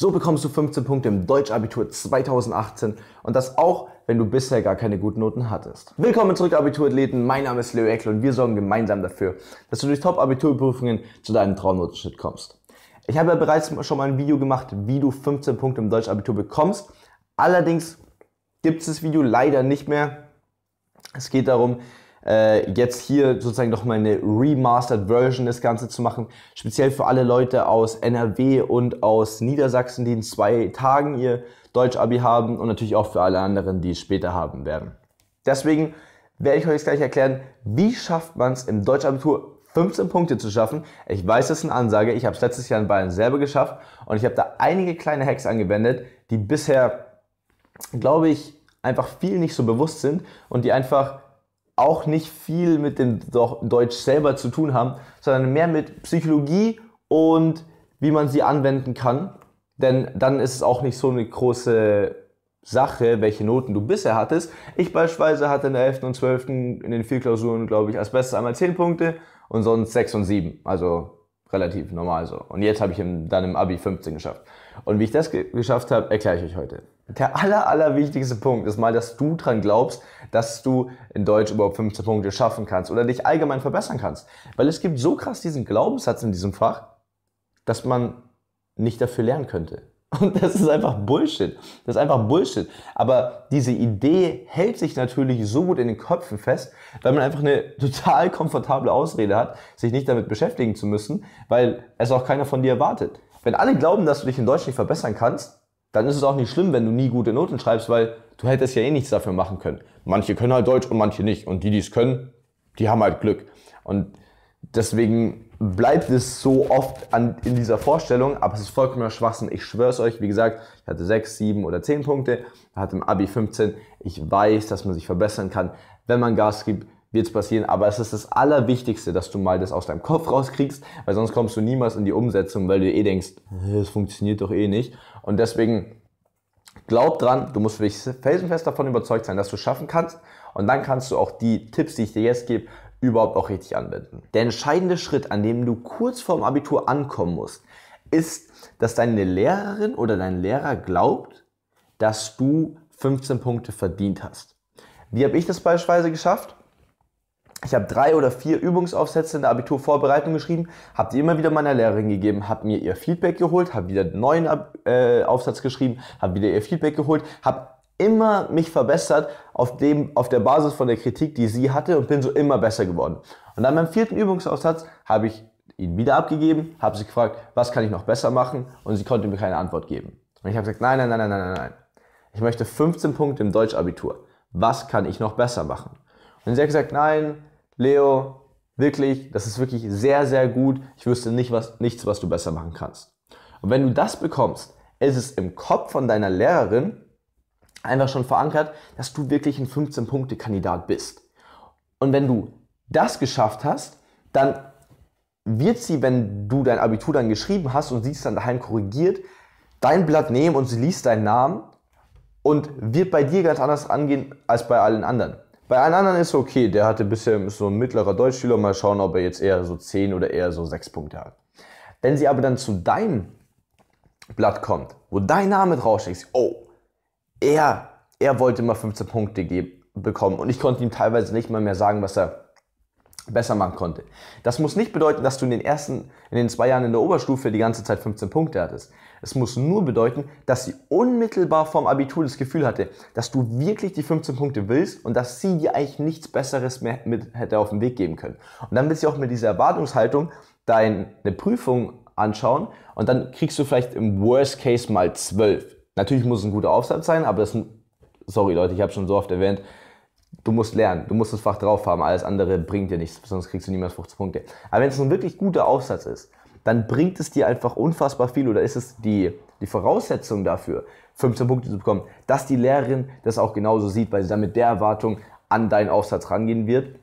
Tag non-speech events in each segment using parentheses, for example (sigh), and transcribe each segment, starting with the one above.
So bekommst du 15 Punkte im Deutschabitur 2018 und das auch, wenn du bisher gar keine guten Noten hattest. Willkommen zurück, Abiturathleten. Mein Name ist Leo Eckl und wir sorgen gemeinsam dafür, dass du durch Top-Abiturprüfungen zu deinem Traumnotenschnitt kommst. Ich habe ja bereits schon mal ein Video gemacht, wie du 15 Punkte im Deutschabitur bekommst. Allerdings gibt es das Video leider nicht mehr. Es geht darum, äh, jetzt hier sozusagen nochmal eine remastered Version des Ganze zu machen. Speziell für alle Leute aus NRW und aus Niedersachsen, die in zwei Tagen ihr Deutsch-Abi haben und natürlich auch für alle anderen, die es später haben werden. Deswegen werde ich euch jetzt gleich erklären, wie schafft man es im Deutschabitur 15 Punkte zu schaffen. Ich weiß, das ist eine Ansage. Ich habe es letztes Jahr in Bayern selber geschafft und ich habe da einige kleine Hacks angewendet, die bisher, glaube ich, einfach viel nicht so bewusst sind und die einfach auch nicht viel mit dem Deutsch selber zu tun haben, sondern mehr mit Psychologie und wie man sie anwenden kann. Denn dann ist es auch nicht so eine große Sache, welche Noten du bisher hattest. Ich beispielsweise hatte in der 11. und 12. in den vier Klausuren, glaube ich, als bestes einmal 10 Punkte und sonst 6 und 7. Also relativ normal so. Und jetzt habe ich im, dann im Abi 15 geschafft. Und wie ich das ge geschafft habe, erkläre ich euch heute. Der aller, aller wichtigste Punkt ist mal, dass du dran glaubst, dass du in Deutsch überhaupt 15 Punkte schaffen kannst oder dich allgemein verbessern kannst. Weil es gibt so krass diesen Glaubenssatz in diesem Fach, dass man nicht dafür lernen könnte. Und das ist einfach Bullshit. Das ist einfach Bullshit. Aber diese Idee hält sich natürlich so gut in den Köpfen fest, weil man einfach eine total komfortable Ausrede hat, sich nicht damit beschäftigen zu müssen, weil es auch keiner von dir erwartet. Wenn alle glauben, dass du dich in Deutsch nicht verbessern kannst, dann ist es auch nicht schlimm, wenn du nie gute Noten schreibst, weil du hättest ja eh nichts dafür machen können. Manche können halt Deutsch und manche nicht. Und die, die es können, die haben halt Glück. Und deswegen bleibt es so oft an, in dieser Vorstellung, aber es ist vollkommener Schwachsinn. Ich schwöre es euch, wie gesagt, ich hatte 6, 7 oder 10 Punkte, hatte im Abi 15. Ich weiß, dass man sich verbessern kann. Wenn man Gas gibt, wird es passieren, aber es ist das Allerwichtigste, dass du mal das aus deinem Kopf rauskriegst, weil sonst kommst du niemals in die Umsetzung, weil du eh denkst, es funktioniert doch eh nicht. Und deswegen glaub dran, du musst wirklich felsenfest davon überzeugt sein, dass du es schaffen kannst. Und dann kannst du auch die Tipps, die ich dir jetzt gebe, überhaupt auch richtig anwenden. Der entscheidende Schritt, an dem du kurz vorm Abitur ankommen musst, ist, dass deine Lehrerin oder dein Lehrer glaubt, dass du 15 Punkte verdient hast. Wie habe ich das beispielsweise geschafft? Ich habe drei oder vier Übungsaufsätze in der Abiturvorbereitung geschrieben, habe die immer wieder meiner Lehrerin gegeben, habe mir ihr Feedback geholt, habe wieder einen neuen äh, Aufsatz geschrieben, habe wieder ihr Feedback geholt, habe immer mich verbessert auf, dem, auf der Basis von der Kritik, die sie hatte und bin so immer besser geworden. Und dann beim vierten Übungsaussatz habe ich ihn wieder abgegeben, habe sie gefragt, was kann ich noch besser machen und sie konnte mir keine Antwort geben. Und ich habe gesagt, nein, nein, nein, nein, nein, nein, ich möchte 15 Punkte im Deutschabitur. Was kann ich noch besser machen? Und sie hat gesagt, nein, Leo, wirklich, das ist wirklich sehr, sehr gut. Ich wüsste nicht, was, nichts, was du besser machen kannst. Und wenn du das bekommst, ist es im Kopf von deiner Lehrerin einfach schon verankert, dass du wirklich ein 15-Punkte-Kandidat bist. Und wenn du das geschafft hast, dann wird sie, wenn du dein Abitur dann geschrieben hast und sie es dann daheim korrigiert, dein Blatt nehmen und sie liest deinen Namen und wird bei dir ganz anders angehen als bei allen anderen. Bei allen anderen ist okay, der hatte bisher so ein mittlerer Deutschschüler, mal schauen, ob er jetzt eher so 10 oder eher so 6 Punkte hat. Wenn sie aber dann zu deinem Blatt kommt, wo dein Name draufsteht, oh, er, er wollte immer 15 Punkte geben, bekommen und ich konnte ihm teilweise nicht mal mehr sagen, was er besser machen konnte. Das muss nicht bedeuten, dass du in den ersten, in den zwei Jahren in der Oberstufe die ganze Zeit 15 Punkte hattest. Es muss nur bedeuten, dass sie unmittelbar vorm Abitur das Gefühl hatte, dass du wirklich die 15 Punkte willst und dass sie dir eigentlich nichts Besseres mehr mit hätte auf den Weg geben können. Und dann willst du auch mit dieser Erwartungshaltung deine Prüfung anschauen und dann kriegst du vielleicht im Worst Case mal 12. Natürlich muss es ein guter Aufsatz sein, aber das, sorry Leute, ich habe schon so oft erwähnt, du musst lernen, du musst das Fach drauf haben, alles andere bringt dir nichts, sonst kriegst du niemals 15 Punkte. Aber wenn es ein wirklich guter Aufsatz ist, dann bringt es dir einfach unfassbar viel oder ist es die, die Voraussetzung dafür, 15 Punkte zu bekommen, dass die Lehrerin das auch genauso sieht, weil sie dann mit der Erwartung an deinen Aufsatz rangehen wird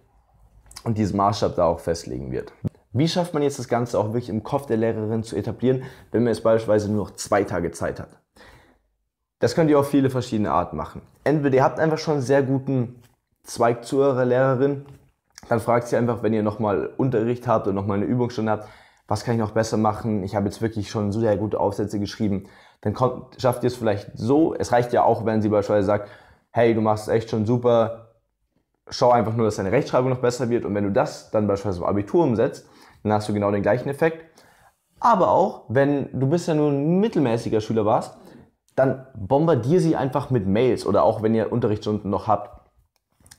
und diesen Maßstab da auch festlegen wird. Wie schafft man jetzt das Ganze auch wirklich im Kopf der Lehrerin zu etablieren, wenn man jetzt beispielsweise nur noch zwei Tage Zeit hat? Das könnt ihr auf viele verschiedene Arten machen. Entweder ihr habt einfach schon einen sehr guten Zweig zu eurer Lehrerin, dann fragt sie einfach, wenn ihr nochmal Unterricht habt und nochmal eine Übungsstunde habt, was kann ich noch besser machen? Ich habe jetzt wirklich schon so sehr gute Aufsätze geschrieben. Dann kommt, schafft ihr es vielleicht so. Es reicht ja auch, wenn sie beispielsweise sagt, hey, du machst es echt schon super. Schau einfach nur, dass deine Rechtschreibung noch besser wird. Und wenn du das dann beispielsweise im Abitur umsetzt, dann hast du genau den gleichen Effekt. Aber auch, wenn du bisher nur ein mittelmäßiger Schüler warst dann bombardier sie einfach mit Mails oder auch wenn ihr Unterrichtsstunden noch habt.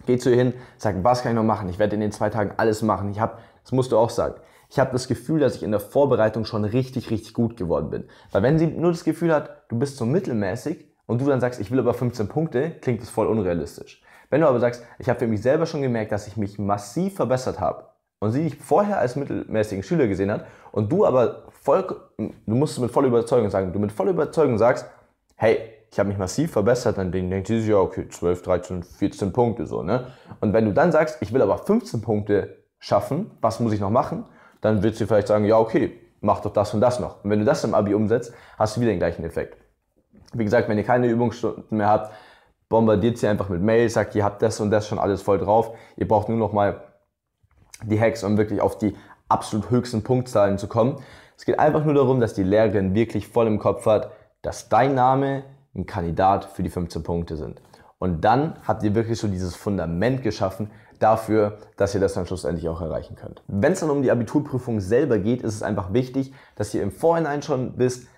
Geh zu ihr hin, sag, was kann ich noch machen? Ich werde in den zwei Tagen alles machen. Ich habe, das musst du auch sagen, ich habe das Gefühl, dass ich in der Vorbereitung schon richtig, richtig gut geworden bin. Weil wenn sie nur das Gefühl hat, du bist so mittelmäßig und du dann sagst, ich will aber 15 Punkte, klingt das voll unrealistisch. Wenn du aber sagst, ich habe für mich selber schon gemerkt, dass ich mich massiv verbessert habe und sie dich vorher als mittelmäßigen Schüler gesehen hat und du aber voll, du musst mit voller Überzeugung sagen, du mit voller Überzeugung sagst, hey, ich habe mich massiv verbessert, dann denkt sie sich, ja, okay, 12, 13, 14 Punkte so, ne? Und wenn du dann sagst, ich will aber 15 Punkte schaffen, was muss ich noch machen? Dann wird sie vielleicht sagen, ja, okay, mach doch das und das noch. Und wenn du das im Abi umsetzt, hast du wieder den gleichen Effekt. Wie gesagt, wenn ihr keine Übungsstunden mehr habt, bombardiert sie einfach mit Mails, sagt, ihr habt das und das schon alles voll drauf. Ihr braucht nur noch mal die Hacks, um wirklich auf die absolut höchsten Punktzahlen zu kommen. Es geht einfach nur darum, dass die Lehrerin wirklich voll im Kopf hat, dass dein Name ein Kandidat für die 15 Punkte sind. Und dann habt ihr wirklich so dieses Fundament geschaffen dafür, dass ihr das dann schlussendlich auch erreichen könnt. Wenn es dann um die Abiturprüfung selber geht, ist es einfach wichtig, dass ihr im Vorhinein schon wisst,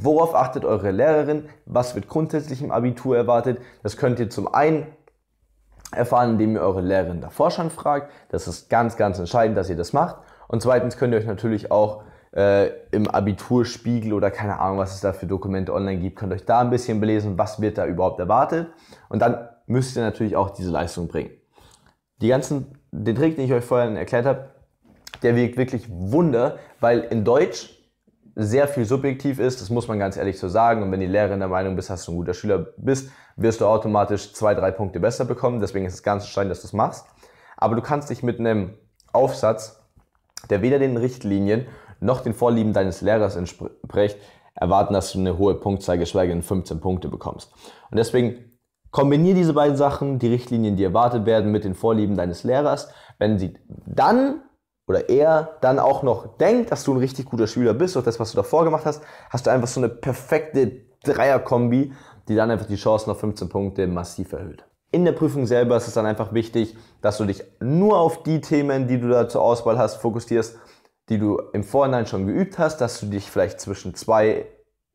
worauf achtet eure Lehrerin, was wird grundsätzlich im Abitur erwartet. Das könnt ihr zum einen erfahren, indem ihr eure Lehrerin davor schon fragt. Das ist ganz, ganz entscheidend, dass ihr das macht. Und zweitens könnt ihr euch natürlich auch äh, im Abiturspiegel oder keine Ahnung, was es da für Dokumente online gibt, könnt euch da ein bisschen belesen, was wird da überhaupt erwartet. Und dann müsst ihr natürlich auch diese Leistung bringen. Die ganzen, den Trick, den ich euch vorhin erklärt habe, der wirkt wirklich Wunder, weil in Deutsch sehr viel subjektiv ist, das muss man ganz ehrlich so sagen. Und wenn die Lehrerin der Meinung bist, dass du ein guter Schüler bist, wirst du automatisch zwei, drei Punkte besser bekommen. Deswegen ist es ganz entscheidend, dass du es machst. Aber du kannst dich mit einem Aufsatz, der weder den Richtlinien noch den Vorlieben deines Lehrers entspricht, erwarten, dass du eine hohe Punktzahl, geschweige denn 15 Punkte bekommst. Und deswegen kombiniere diese beiden Sachen, die Richtlinien, die erwartet werden, mit den Vorlieben deines Lehrers. Wenn sie dann oder er dann auch noch denkt, dass du ein richtig guter Schüler bist, durch das, was du davor gemacht hast, hast du einfach so eine perfekte Dreierkombi, die dann einfach die Chancen auf 15 Punkte massiv erhöht. In der Prüfung selber ist es dann einfach wichtig, dass du dich nur auf die Themen, die du da zur Auswahl hast, fokussierst, die du im Vorhinein schon geübt hast, dass du dich vielleicht zwischen zwei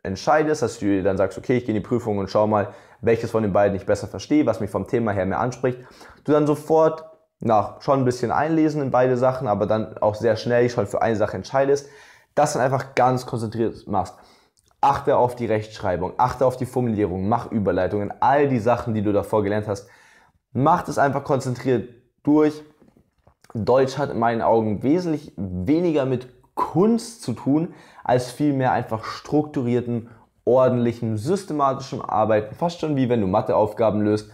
entscheidest, dass du dir dann sagst, okay, ich gehe in die Prüfung und schau mal, welches von den beiden ich besser verstehe, was mich vom Thema her mehr anspricht. Du dann sofort nach schon ein bisschen einlesen in beide Sachen, aber dann auch sehr schnell schon für eine Sache entscheidest, das dann einfach ganz konzentriert machst. Achte auf die Rechtschreibung, achte auf die Formulierung, mach Überleitungen, all die Sachen, die du davor gelernt hast. Mach das einfach konzentriert durch Deutsch hat in meinen Augen wesentlich weniger mit Kunst zu tun, als vielmehr einfach strukturierten, ordentlichen, systematischen Arbeiten. Fast schon wie wenn du Matheaufgaben löst.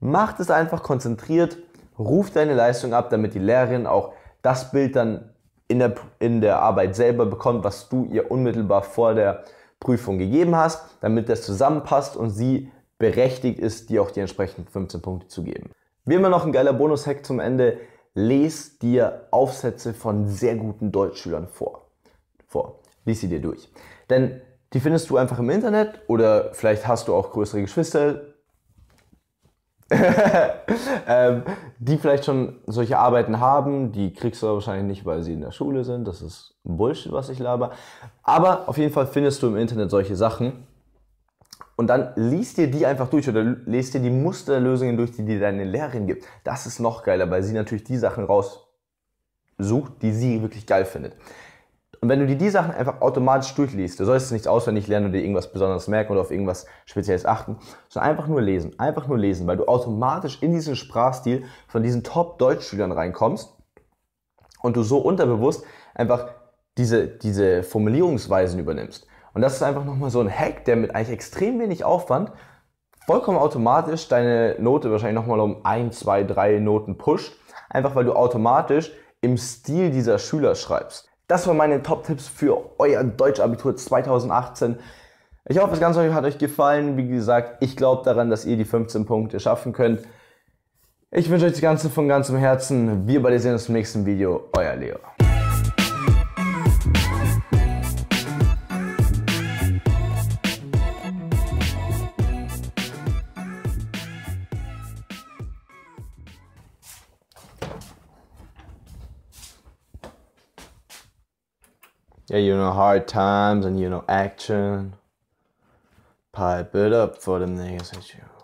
Macht es einfach konzentriert, ruf deine Leistung ab, damit die Lehrerin auch das Bild dann in der, in der Arbeit selber bekommt, was du ihr unmittelbar vor der Prüfung gegeben hast, damit das zusammenpasst und sie berechtigt ist, dir auch die entsprechenden 15 Punkte zu geben. Wie immer noch ein geiler Bonus-Hack zum Ende lese dir Aufsätze von sehr guten Deutschschülern vor. vor. Lies sie dir durch. Denn die findest du einfach im Internet oder vielleicht hast du auch größere Geschwister, (laughs) ähm, die vielleicht schon solche Arbeiten haben. Die kriegst du wahrscheinlich nicht, weil sie in der Schule sind. Das ist Bullshit, was ich laber. Aber auf jeden Fall findest du im Internet solche Sachen und dann liest dir die einfach durch oder lest dir die Musterlösungen durch, die dir deine Lehrerin gibt. Das ist noch geiler, weil sie natürlich die Sachen raussucht, die sie wirklich geil findet. Und wenn du dir die Sachen einfach automatisch durchliest, du sollst es nicht auswendig lernen oder dir irgendwas Besonderes merken oder auf irgendwas Spezielles achten, sondern einfach nur lesen, einfach nur lesen, weil du automatisch in diesen Sprachstil von diesen Top-Deutschschülern reinkommst und du so unterbewusst einfach diese, diese Formulierungsweisen übernimmst. Und das ist einfach nochmal so ein Hack, der mit eigentlich extrem wenig Aufwand vollkommen automatisch deine Note wahrscheinlich nochmal um ein, zwei, drei Noten pusht. Einfach weil du automatisch im Stil dieser Schüler schreibst. Das waren meine Top-Tipps für euer Deutschabitur 2018. Ich hoffe, das Ganze hat euch gefallen. Wie gesagt, ich glaube daran, dass ihr die 15 Punkte schaffen könnt. Ich wünsche euch das Ganze von ganzem Herzen. Wir beide sehen uns im nächsten Video. Euer Leo. yeah, you know, hard times and you know, action. Pipe it up for them niggas at you.